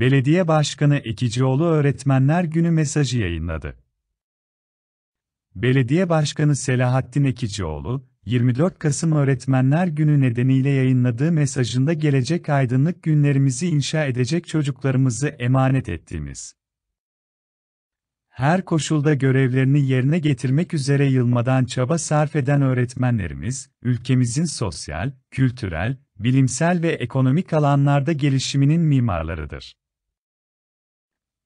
Belediye Başkanı Ekicioğlu Öğretmenler Günü mesajı yayınladı. Belediye Başkanı Selahattin Ekicioğlu, 24 Kasım Öğretmenler Günü nedeniyle yayınladığı mesajında gelecek aydınlık günlerimizi inşa edecek çocuklarımızı emanet ettiğimiz her koşulda görevlerini yerine getirmek üzere yılmadan çaba sarf eden öğretmenlerimiz, ülkemizin sosyal, kültürel, bilimsel ve ekonomik alanlarda gelişiminin mimarlarıdır.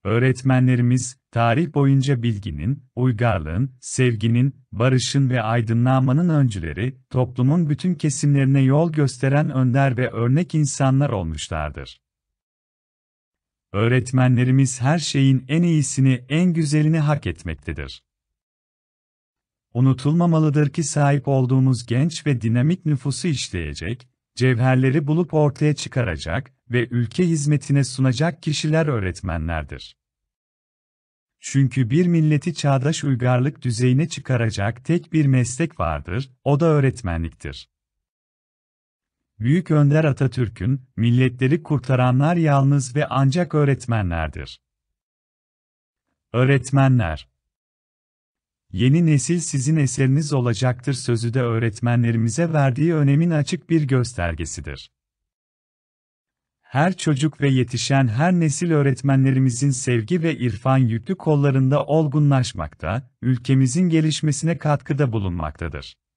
Öğretmenlerimiz, tarih boyunca bilginin, uygarlığın, sevginin, barışın ve aydınlanmanın öncüleri, toplumun bütün kesimlerine yol gösteren önder ve örnek insanlar olmuşlardır. Öğretmenlerimiz her şeyin en iyisini, en güzelini hak etmektedir. Unutulmamalıdır ki sahip olduğumuz genç ve dinamik nüfusu işleyecek, cevherleri bulup ortaya çıkaracak, ve ülke hizmetine sunacak kişiler öğretmenlerdir. Çünkü bir milleti çağdaş uygarlık düzeyine çıkaracak tek bir meslek vardır, o da öğretmenliktir. Büyük Önder Atatürk'ün, milletleri kurtaranlar yalnız ve ancak öğretmenlerdir. Öğretmenler Yeni nesil sizin eseriniz olacaktır sözü de öğretmenlerimize verdiği önemin açık bir göstergesidir her çocuk ve yetişen her nesil öğretmenlerimizin sevgi ve irfan yüklü kollarında olgunlaşmakta, ülkemizin gelişmesine katkıda bulunmaktadır.